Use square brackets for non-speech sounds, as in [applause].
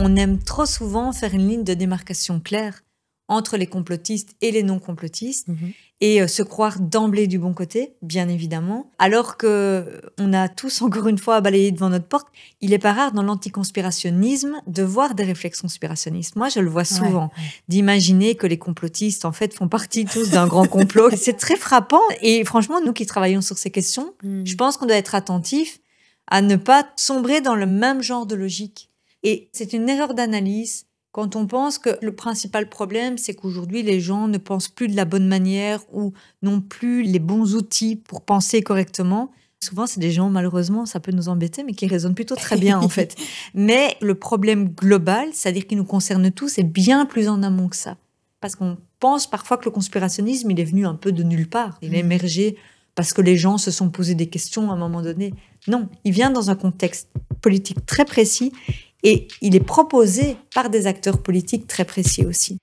on aime trop souvent faire une ligne de démarcation claire entre les complotistes et les non-complotistes mhm. et euh, se croire d'emblée du bon côté, bien évidemment, alors que euh, on a tous [laughs] encore une fois à balayé devant notre porte. Il est pas rare dans l'anticonspirationnisme de voir des réflexes conspirationnistes. Moi, je le vois souvent, d'imaginer que les complotistes en fait font partie tous d'un grand [laughs] complot. C'est très frappant et franchement, nous qui travaillons sur ces questions, hmm. je pense qu'on doit être attentif à ne pas sombrer dans le même genre de logique. Et c'est une erreur d'analyse quand on pense que le principal problème, c'est qu'aujourd'hui, les gens ne pensent plus de la bonne manière ou n'ont plus les bons outils pour penser correctement. Souvent, c'est des gens, malheureusement, ça peut nous embêter, mais qui raisonnent plutôt très bien, en fait. [laughs] Mais le problème global, c'est-à-dire qui nous concerne tous, est bien plus en amont que ça. Parce qu'on pense parfois que le conspirationnisme, il est venu un peu de nulle part. Il est mm. émergé parce que les gens se sont posés des questions à un moment donné. Non, il vient dans un contexte politique très précis et il est proposé par des acteurs politiques très précis aussi.